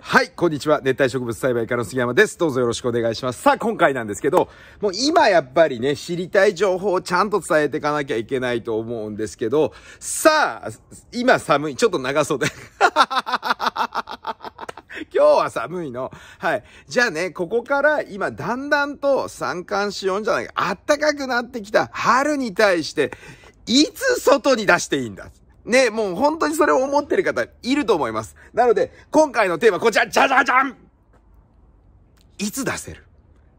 はい、こんにちは。熱帯植物栽培家の杉山です。どうぞよろしくお願いします。さあ、今回なんですけど、もう今やっぱりね、知りたい情報をちゃんと伝えていかなきゃいけないと思うんですけど、さあ、今寒い。ちょっと長袖。今日は寒いの。はい。じゃあね、ここから今だんだんと三寒四温じゃないか、暖かくなってきた春に対して、いつ外に出していいんだ。ね、もう本当にそれを思ってる方いると思います。なので、今回のテーマこちら、じゃじゃじゃんいつ出せる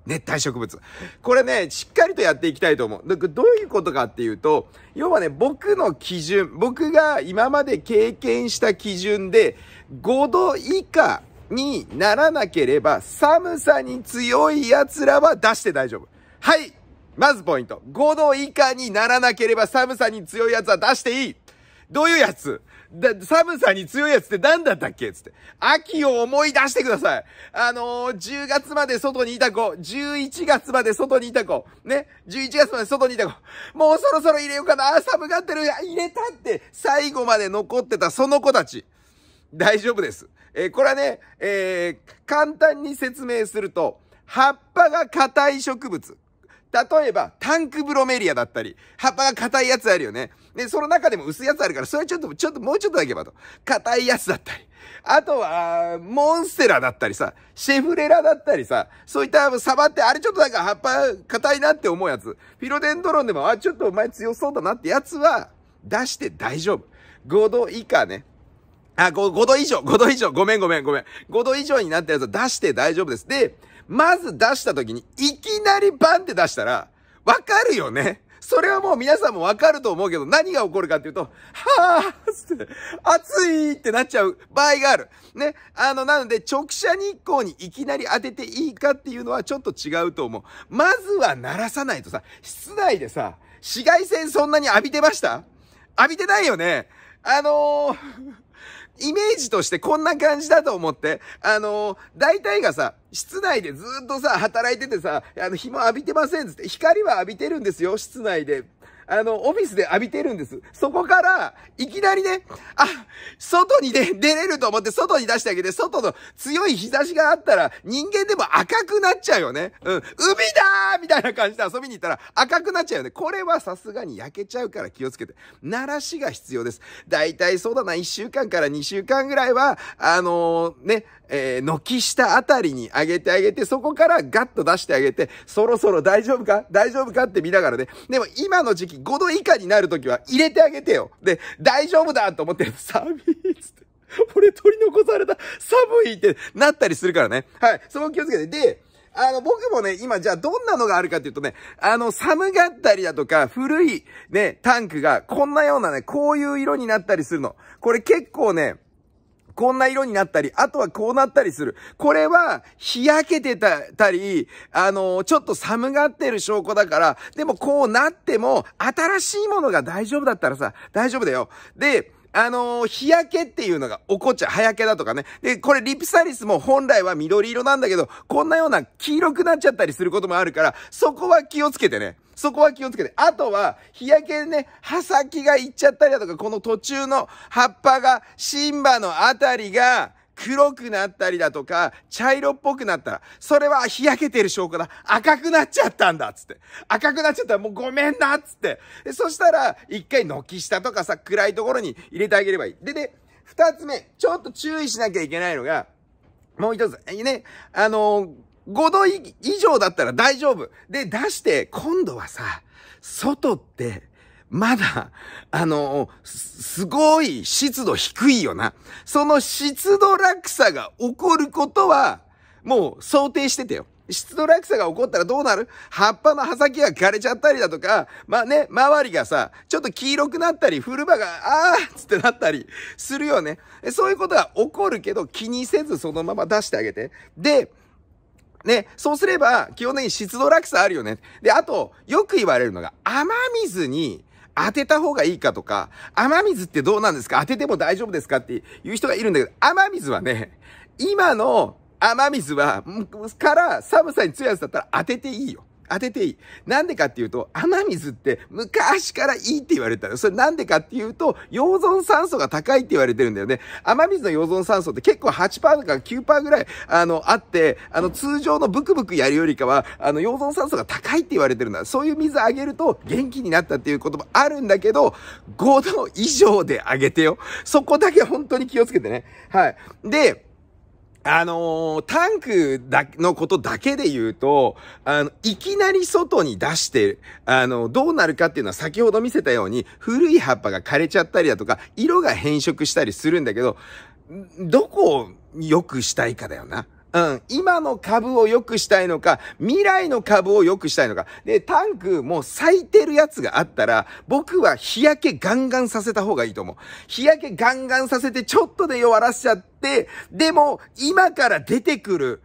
熱帯植物。これね、しっかりとやっていきたいと思う。どういうことかっていうと、要はね、僕の基準、僕が今まで経験した基準で、5度以下にならなければ、寒さに強い奴らは出して大丈夫。はいまずポイント。5度以下にならなければ寒さに強い奴は出していいどういうやつだ、寒さに強いやつって何だったっけつって。秋を思い出してください。あのー、10月まで外にいた子、11月まで外にいた子、ね、11月まで外にいた子、もうそろそろ入れようかな、寒がってる、入れたって、最後まで残ってたその子たち。大丈夫です。えー、これはね、えー、簡単に説明すると、葉っぱが硬い植物。例えば、タンクブロメリアだったり、葉っぱが硬いやつあるよね。で、その中でも薄いやつあるから、それちょっと、ちょっともうちょっとだけばと。硬いやつだったり。あとは、モンステラだったりさ、シェフレラだったりさ、そういったサバって、あれちょっとなんか葉っぱ硬いなって思うやつ。フィロデンドロンでも、あ、ちょっとお前強そうだなってやつは、出して大丈夫。5度以下ね。あ、5, 5度以上、5度以上、ごめんごめんごめん。5度以上になったやつは出して大丈夫です。で、まず出した時に、いきなりバンって出したら、わかるよね。それはもう皆さんもわかると思うけど、何が起こるかっていうと、はぁつって、熱いってなっちゃう場合がある。ね。あの、なので、直射日光にいきなり当てていいかっていうのはちょっと違うと思う。まずは鳴らさないとさ、室内でさ、紫外線そんなに浴びてました浴びてないよね。あのーージとしてこんな感じだと思って、あのー、大体がさ、室内でずっとさ、働いててさ、あの、日も浴びてませんつって、光は浴びてるんですよ、室内で。あの、オフィスで浴びてるんです。そこから、いきなりね、あ、外にね、出れると思って外に出してあげて、外の強い日差しがあったら、人間でも赤くなっちゃうよね。うん。海だーみたいな感じで遊びに行ったら赤くなっちゃうよね。これはさすがに焼けちゃうから気をつけて。慣らしが必要です。だいたいそうだな、1週間から2週間ぐらいは、あのー、ね、えー、軒下あたりに上げてあげて、そこからガッと出してあげて、そろそろ大丈夫か大丈夫かって見ながらね。でも今の時期5度以下になるときは入れてあげてよ。で、大丈夫だと思って寒いっつって。俺取り残された。寒いってなったりするからね。はい。そこ気をつけて。で、あの、僕もね、今じゃあどんなのがあるかっていうとね、あの、寒がったりだとか、古いね、タンクがこんなようなね、こういう色になったりするの。これ結構ね、こんな色になったり、あとはこうなったりする。これは、日焼けてたり、あの、ちょっと寒がってる証拠だから、でもこうなっても、新しいものが大丈夫だったらさ、大丈夫だよ。で、あのー、日焼けっていうのが起こっちゃう。葉焼けだとかね。で、これリプサリスも本来は緑色なんだけど、こんなような黄色くなっちゃったりすることもあるから、そこは気をつけてね。そこは気をつけて。あとは、日焼けでね、刃先がいっちゃったりだとか、この途中の葉っぱが、芯葉のあたりが、黒くなったりだとか、茶色っぽくなったら、それは日焼けてる証拠だ。赤くなっちゃったんだっつって。赤くなっちゃったらもうごめんなっつって。そしたら、一回軒下とかさ、暗いところに入れてあげればいい。でね、二つ目、ちょっと注意しなきゃいけないのが、もう一つ、ね、あのー5度以上だったら大丈夫。で、出して、今度はさ、外って、まだ、あの、すごい湿度低いよな。その湿度落差が起こることは、もう想定しててよ。湿度落差が起こったらどうなる葉っぱの葉先が枯れちゃったりだとか、まあね、周りがさ、ちょっと黄色くなったり、古葉が、あーつってなったりするよね。そういうことは起こるけど、気にせずそのまま出してあげて。で、ね、そうすれば、基本的に湿度落差あるよね。で、あと、よく言われるのが、雨水に当てた方がいいかとか、雨水ってどうなんですか当てても大丈夫ですかっていう人がいるんだけど、雨水はね、今の雨水は、から寒さに強いやつだったら当てていいよ。当てていい。なんでかっていうと、雨水って昔からいいって言われたの。それなんでかっていうと、溶存酸素が高いって言われてるんだよね。雨水の溶存酸素って結構8%か9%ぐらい、あの、あって、あの、通常のブクブクやるよりかは、あの、溶存酸素が高いって言われてるんだ。そういう水あげると元気になったっていうこともあるんだけど、5度以上であげてよ。そこだけ本当に気をつけてね。はい。で、あのー、タンクだ、のことだけで言うと、あの、いきなり外に出して、あの、どうなるかっていうのは先ほど見せたように、古い葉っぱが枯れちゃったりだとか、色が変色したりするんだけど、どこを良くしたいかだよな。うん。今の株を良くしたいのか、未来の株を良くしたいのか。で、タンクもう咲いてるやつがあったら、僕は日焼けガンガンさせた方がいいと思う。日焼けガンガンさせて、ちょっとで弱らしちゃって、でも、今から出てくる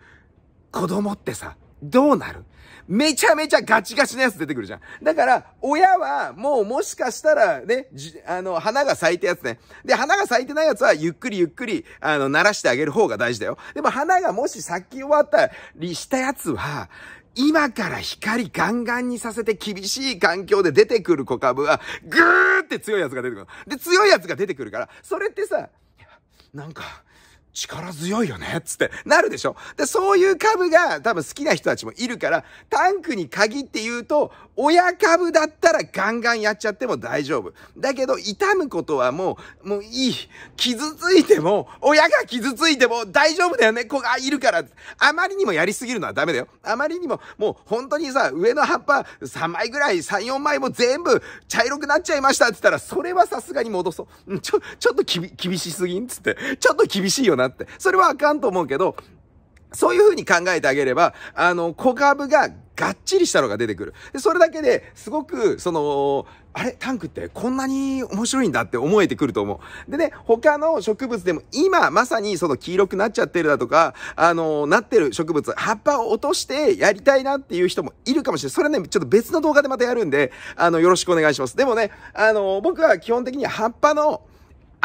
子供ってさ、どうなるめちゃめちゃガチガチなやつ出てくるじゃん。だから、親は、もうもしかしたら、ね、あの、花が咲いたやつね。で、花が咲いてないやつは、ゆっくりゆっくり、あの、鳴らしてあげる方が大事だよ。でも、花がもし咲き終わったりしたやつは、今から光ガンガンにさせて厳しい環境で出てくる小株は、ぐーって強いやつが出てくる。で、強いやつが出てくるから、それってさ、なんか、力強いよねっつってなるでしょで、そういう株が多分好きな人たちもいるから、タンクに限って言うと、親株だったらガンガンやっちゃっても大丈夫。だけど、痛むことはもう、もういい。傷ついても、親が傷ついても大丈夫だよね。子がいるから。あまりにもやりすぎるのはダメだよ。あまりにも、もう本当にさ、上の葉っぱ3枚ぐらい、3、4枚も全部茶色くなっちゃいましたって言ったら、それはさすがに戻そう。ちょ、ちょっと厳しすぎんつって。ちょっと厳しいよな。なって。それはあかんと思うけど、そういう風に考えてあげれば、あの、小株ががっちりしたのが出てくる。それだけで、すごく、その、あれタンクってこんなに面白いんだって思えてくると思う。でね、他の植物でも今まさにその黄色くなっちゃってるだとか、あのなってる植物、葉っぱを落としてやりたいなっていう人もいるかもしれない。それね、ちょっと別の動画でまたやるんで、あの、よろしくお願いします。でもね、あの僕は基本的に葉っぱの、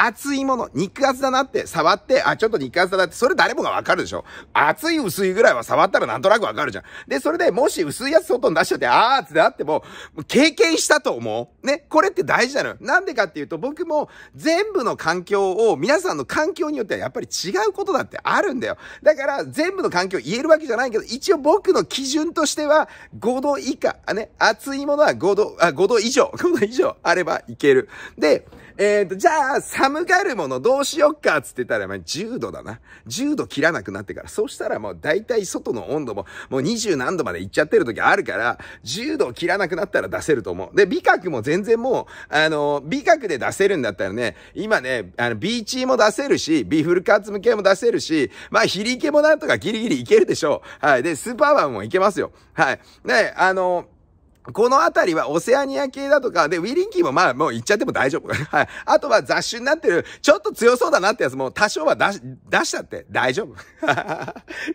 熱いもの、肉厚だなって触って、あ、ちょっと肉厚だなって、それ誰もがわかるでしょ。熱い薄いぐらいは触ったらなんとなくわかるじゃん。で、それでもし薄いやつ外に出しちゃって、あーってなっても、経験したと思う。ね、これって大事なのよ。なんでかっていうと、僕も全部の環境を、皆さんの環境によってはやっぱり違うことだってあるんだよ。だから、全部の環境言えるわけじゃないけど、一応僕の基準としては、5度以下、あね、熱いものは5度、あ、5度以上、5度以上あればいける。で、えっ、ー、と、じゃあ、寒がるものどうしよっかっつってたら、まあ、10度だな。10度切らなくなってから。そうしたらもう大体外の温度ももう20何度までいっちゃってる時あるから、10度切らなくなったら出せると思う。で、美覚も全然もう、あの、美覚で出せるんだったらね、今ね、あの、ビーチも出せるし、ビフルカツ向けも出せるし、まあ、ヒリケもなんとかギリギリいけるでしょう。はい。で、スーパーワンもいけますよ。はい。ね、あの、この辺りはオセアニア系だとか、で、ウィリンキーもまあもう行っちゃっても大丈夫。はい。あとは雑種になってる、ちょっと強そうだなってやつも多少は出し、出したって大丈夫。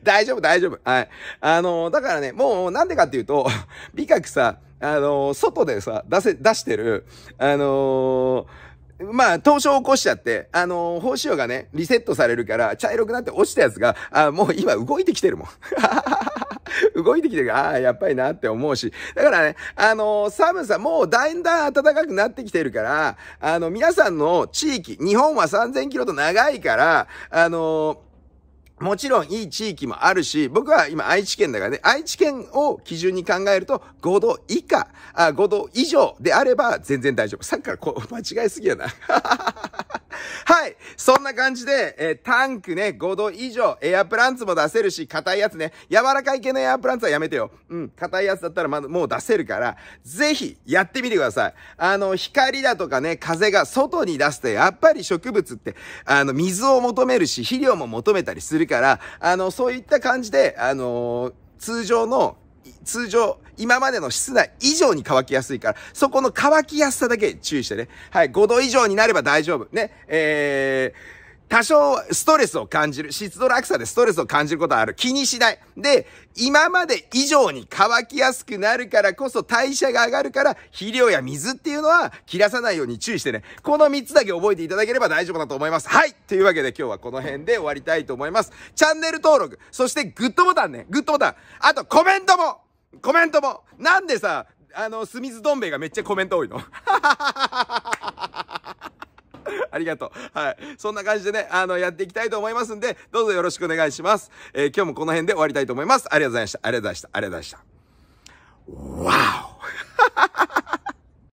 大丈夫、大丈夫。はい。あのー、だからね、もうなんでかっていうと、美 学さ、あのー、外でさ、出せ、出してる、あのーまあ、凍傷を起こしちゃって、あのー、報酬がね、リセットされるから、茶色くなって落ちたやつが、あもう今動いてきてるもん。動いてきてるああ、やっぱりなって思うし。だからね、あのー、寒さ、もうだんだん暖かくなってきてるから、あの、皆さんの地域、日本は3000キロと長いから、あのーもちろんいい地域もあるし、僕は今愛知県だからね、愛知県を基準に考えると5度以下、あ5度以上であれば全然大丈夫。さっきからこう間違いすぎやな。はい。そんな感じで、えー、タンクね、5度以上、エアプランツも出せるし、硬いやつね、柔らかい系のエアプランツはやめてよ。うん、硬いやつだったらまだもう出せるから、ぜひ、やってみてください。あの、光だとかね、風が外に出すと、やっぱり植物って、あの、水を求めるし、肥料も求めたりするから、あの、そういった感じで、あのー通常の通常、今までの室内以上に乾きやすいから、そこの乾きやすさだけ注意してね。はい、5度以上になれば大丈夫。ね、えー、多少ストレスを感じる、湿度落差でストレスを感じることはある。気にしない。で、今まで以上に乾きやすくなるからこそ代謝が上がるから、肥料や水っていうのは切らさないように注意してね。この3つだけ覚えていただければ大丈夫だと思います。はいというわけで今日はこの辺で終わりたいと思います。チャンネル登録、そしてグッドボタンね、グッドボタン。あとコメントもコメントもなんでさ、あの、酢水ズどん兵衛がめっちゃコメント多いのはははは。ありがとう。はい。そんな感じでね、あの、やっていきたいと思いますんで、どうぞよろしくお願いします。えー、今日もこの辺で終わりたいと思います。ありがとうございました。ありがとうございました。ありがとうございました。わお